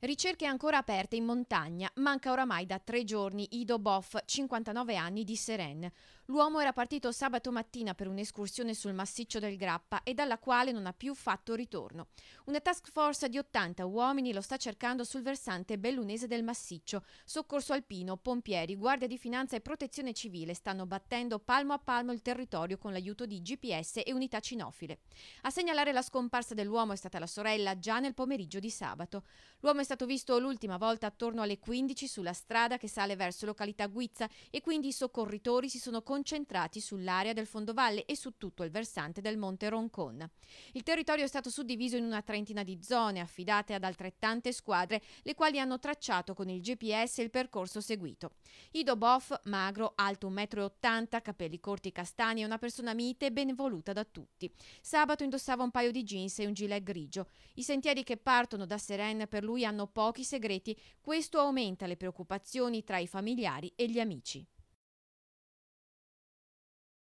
Ricerche ancora aperte in montagna. Manca oramai da tre giorni Ido Boff, 59 anni, di Seren. L'uomo era partito sabato mattina per un'escursione sul massiccio del Grappa e dalla quale non ha più fatto ritorno. Una task force di 80 uomini lo sta cercando sul versante bellunese del massiccio. Soccorso alpino, pompieri, guardia di finanza e protezione civile stanno battendo palmo a palmo il territorio con l'aiuto di GPS e unità cinofile. A segnalare la scomparsa dell'uomo è stata la sorella già nel pomeriggio di sabato. L'uomo è stato visto l'ultima volta attorno alle 15 sulla strada che sale verso località Guizza e quindi i soccorritori si sono concentrati sull'area del fondovalle e su tutto il versante del monte Roncon. Il territorio è stato suddiviso in una trentina di zone affidate ad altrettante squadre, le quali hanno tracciato con il GPS il percorso seguito. Ido Boff, magro, alto 1,80 m, capelli corti castani, è una persona mite e ben voluta da tutti. Sabato indossava un paio di jeans e un gilet grigio. I sentieri che partono da Serene per lui hanno hanno pochi segreti, questo aumenta le preoccupazioni tra i familiari e gli amici.